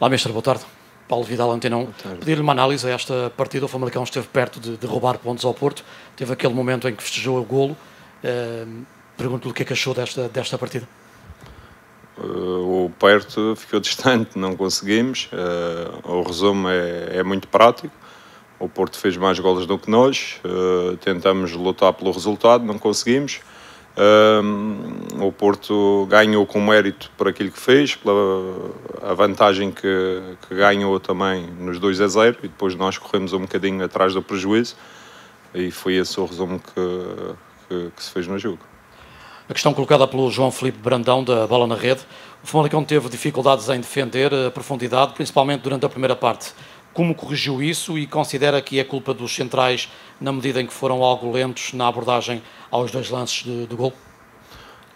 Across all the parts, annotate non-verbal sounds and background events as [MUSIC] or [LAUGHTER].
Lá, mestre, boa tarde. Paulo Vidal, Antena 1. Pedir-lhe uma análise a esta partida. O Famalicão esteve perto de, de, roubar pontos ao Porto. Teve aquele momento em que festejou o golo. Uh, Pergunto-lhe o que é que achou desta, desta partida. Uh, o perto ficou [LAUGHS] distante, não conseguimos. Uh, o resumo é, é, muito prático. O Porto fez mais golos do que nós. Eh, tentamos lutar pelo resultado, não conseguimos o Porto ganhou com mérito por aquilo que fez, pela vantagem que, que, ganhou também nos 2 a 0 e depois nós corremos um bocadinho atrás do prejuízo e foi esse o resumo que, que, que se fez no jogo. A questão colocada pelo João Felipe Brandão da Bola na Rede, o Famalicão teve dificuldades em defender a eh, profundidade, principalmente durante a primeira parte. Como corrigiu isso e considera que é culpa dos centrais na medida em que foram algo lentos na abordagem aos dois lances de, de gol?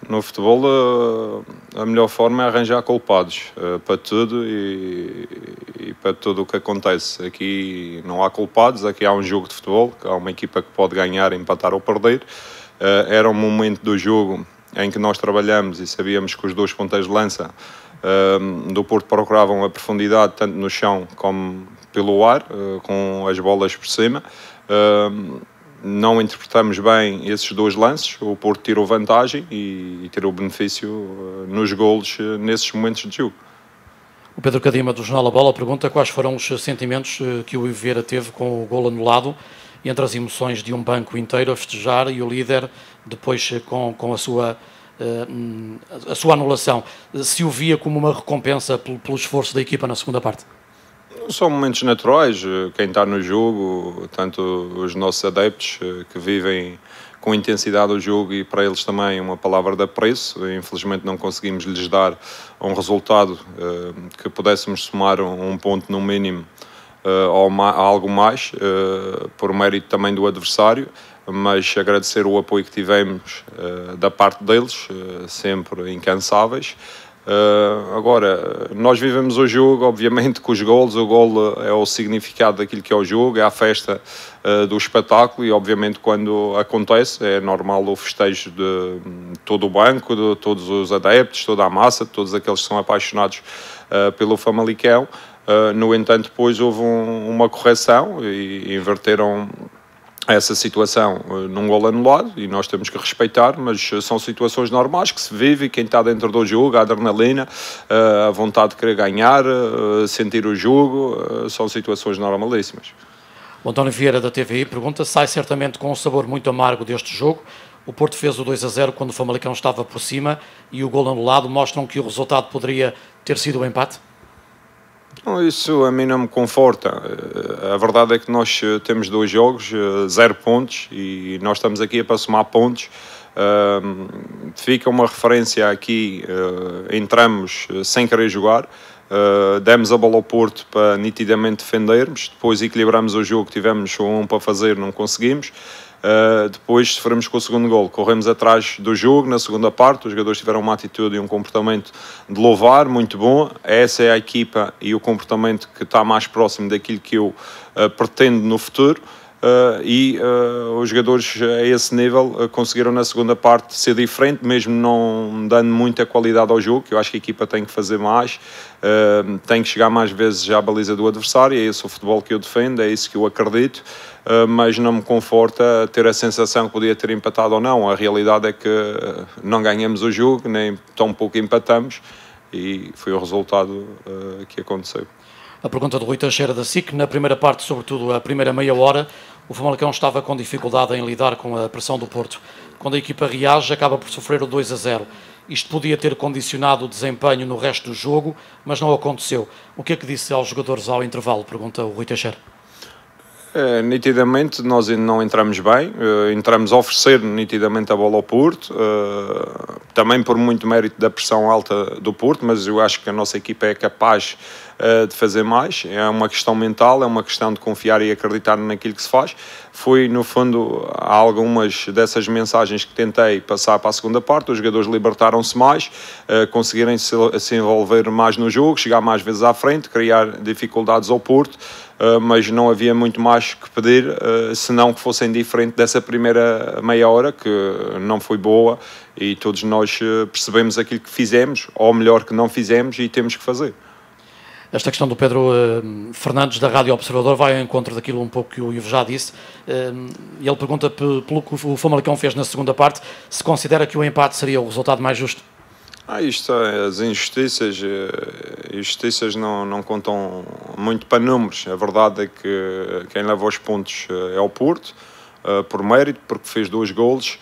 No futebol, eh, a melhor forma é arranjar culpados eh, para tudo e, e, para tudo o que acontece. Aqui não há culpados, aqui há um jogo de futebol, há uma equipa que pode ganhar, empatar ou perder. Eh, era um momento do jogo em que nós trabalhamos e sabíamos que os dois pontas de lança do Porto procuravam a profundidade, tanto no chão como, pelo ar, eh, com as bolas por cima. Eh, não interpretamos bem esses dois lances, o Porto tirou vantagem e, tirou benefício eh, nos golos nesses momentos de jogo. O Pedro Cadima do Jornal da Bola pergunta quais foram os sentimentos que o Oliveira teve com o gol anulado entre as emoções de um banco inteiro a festejar e o líder depois com, com a, sua, a sua anulação. Se o via como uma recompensa pelo, pelo esforço da equipa na segunda parte? são momentos naturais. Eh, quem está no jogo, tanto os nossos adeptos eh, que vivem com intensidade o jogo e para eles também uma palavra de apreço. Infelizmente não conseguimos lhes dar um resultado eh, que pudéssemos somar um ponto no mínimo ou algo mais, por mérito também do adversário, mas agradecer o apoio que tivemos da parte deles, sempre incansáveis. Uh, agora, nós vivemos o jogo, obviamente, com os gols. O gol ah, é o significado daquilo que é o jogo, é a festa uh, do espetáculo e, obviamente, quando acontece, é normal o festejo de todo o banco, de todos os adeptos, toda a massa, de todos aqueles que são apaixonados uh, pelo Famalicão. no entanto, depois houve um, uma correção e inverteram essa situação eh, num gol anulado e nós temos que respeitar, mas eh, são situações normais que se vive, quem está dentro do jogo, a adrenalina, eh, a vontade de querer ganhar, sentir o jogo, são situações normalíssimas. O António Vieira da TVI pergunta, sai certamente com um sabor muito amargo deste jogo, o Porto fez o 2 a 0 quando o Famalicão estava por cima e o gol anulado mostram que o resultado poderia ter sido o um empate? Não, isso a mim não me conforta. Eh, a verdade é que nós eh, temos dois jogos, eh, zero pontos, e nós estamos aqui para somar pontos. fica uma referência aqui, entramos sem querer jogar. Uh, demos a bola ao Porto para nitidamente defendermos, depois equilibramos o jogo, tivemos um para fazer, não conseguimos. Uh, depois sofremos com o segundo gol, corremos atrás do jogo na segunda parte. Os jogadores tiveram uma atitude e um comportamento de louvar, muito bom. Essa é a equipa e o comportamento que está mais próximo daquilo que eu uh, pretendo no futuro. Uh, e uh, os jogadores a esse nível uh, conseguiram na segunda parte ser diferente, mesmo não dando muita qualidade ao jogo, que eu acho que a equipa tem que fazer mais, tem que chegar mais vezes à baliza do adversário, é esse o futebol que eu defendo, é isso que eu acredito, mas não me conforta ter a sensação que podia ter empatado ou não. A realidade é que não ganhamos o jogo, nem tão pouco empatamos, e foi o resultado que aconteceu. A pergunta do Rui Teixeira da SIC, na primeira parte, sobretudo a primeira meia hora, o Famalicão estava com dificuldade em lidar com a pressão do Porto. Quando a equipa reage, acaba por sofrer o 2 a 0. Isto podia ter condicionado o desempenho no resto do jogo, mas não aconteceu. O que é que disse aos jogadores ao intervalo? Pergunta o Rui Teixeira. É, nitidamente nós não entramos bem, é, entramos a oferecer nitidamente a bola ao Porto, é, também por muito mérito da pressão alta do Porto, mas eu acho que a nossa equipa é capaz eh, de fazer mais. É uma questão mental, é uma questão de confiar e acreditar naquilo que se faz. Foi, no fundo, algumas dessas mensagens que tentei passar para a segunda parte. Os jogadores libertaram-se mais, eh, conseguirem se envolver mais no jogo, chegar mais vezes à frente, criar dificuldades ao Porto. Uh, mas não havia muito mais que pedir, uh, senão que fossem diferente dessa primeira meia hora, que não foi boa, e todos nós uh, percebemos aquilo que fizemos, ou melhor, que não fizemos, e temos que fazer. Esta questão do Pedro eh, Fernandes, da Rádio Observador, vai ao encontro daquilo um pouco que o Ivo já disse. e eh, ele pergunta, pelo que o Famalicão fez na segunda parte, se considera que o empate seria o resultado mais justo? Ah, isto, eh, as injustiças, injustiças não, não contam muito para números. A verdade é que quem leva os pontos é o Porto, por mérito, porque fez dois gols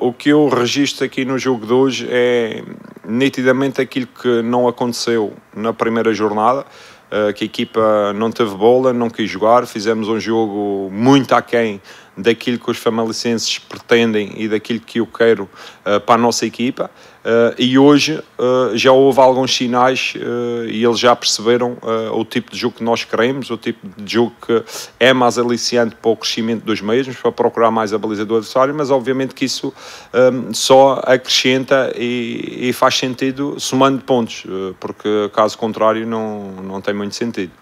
O que eu registro aqui no jogo de hoje é nitidamente aquilo que não aconteceu na primeira jornada, eh, que a equipa não teve bola, não quis jogar, fizemos um jogo muito aquém daquilo que os famalicenses pretendem e daquilo que eu quero uh, para a nossa equipa. Uh, e hoje uh, já houve alguns sinais e eles já perceberam o tipo de jogo que nós queremos, o tipo de jogo que é mais aliciante para o crescimento dos mesmos, para procurar mais a baliza do adversário, mas obviamente que isso um, ehm, só acrescenta e, e, faz sentido somando pontos, porque caso contrário não, não tem muito sentido.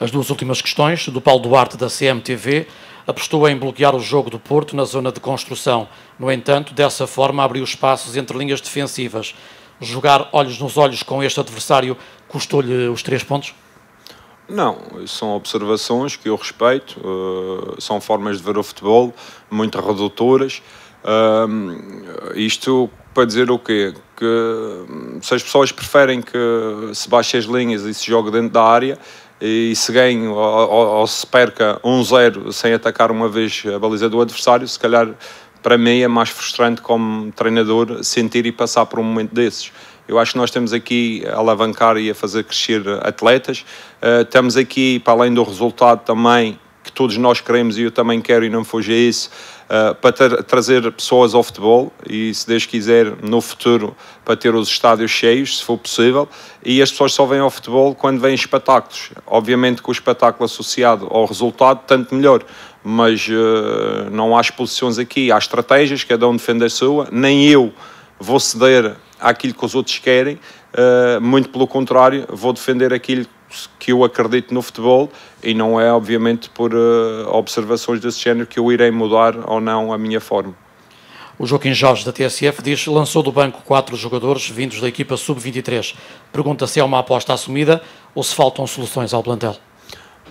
As duas últimas questões, do Paulo Duarte da CMTV apostou em bloquear o jogo do Porto na zona de construção. No entanto, dessa forma abriu espaços entre linhas defensivas. Jogar olhos nos olhos com este adversário custou-lhe os três pontos? Não, são observações que eu respeito, uh, são formas de ver o futebol muito redutoras. Uh, isto para dizer o quê? Que hum, se as pessoas preferem que se baixe as linhas e se jogue dentro da área, e se ganho ou, ou, ou se perca 1-0 sem atacar uma vez a baliza do adversário, se calhar para mim é mais frustrante como treinador sentir e passar por um momento desses. Eu acho que nós estamos aqui a alavancar e a fazer crescer atletas, uh, estamos aqui, para além do resultado também, que todos nós queremos e eu também quero e não fuja a isso, uh, para ter, trazer pessoas ao futebol e, se Deus quiser, no futuro, para ter os estádios cheios, se for possível, e as pessoas só vêm ao futebol quando vêm espetáculos. Obviamente que o espetáculo associado ao resultado, tanto melhor mas uh, não há exposições aqui, há estratégias, cada um defende a sua, nem eu vou ceder àquilo que os outros querem, uh, muito pelo contrário, vou defender aquilo que eu acredito no futebol e não é, obviamente, por uh, observações desse género que eu irei mudar ou não a minha forma. O Joaquim Jorge, da TSF, diz lançou do banco quatro jogadores vindos da equipa sub-23. Pergunta se é uma aposta assumida ou se faltam soluções ao plantel.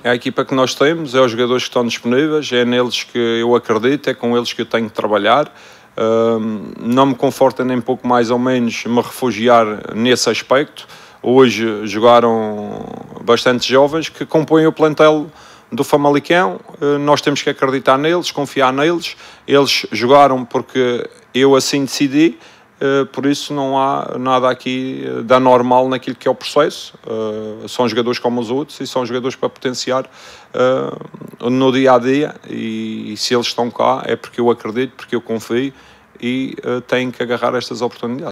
É a equipa que nós temos, é os jogadores que estão disponíveis, é neles que eu acredito, é com eles que eu tenho que trabalhar. não me conforta nem pouco mais ou menos me refugiar nesse aspecto hoje jogaram bastante jovens que compõem o plantel do Famalicão. Eh, nós temos que acreditar neles, confiar neles. Eles jogaram porque eu assim decidi, eh, por isso não há nada aqui eh, da normal naquilo que é o processo. São jogadores como os outros e são jogadores para potenciar no dia a dia. E se eles estão cá é porque eu acredito, porque eu confio e têm que agarrar estas oportunidades.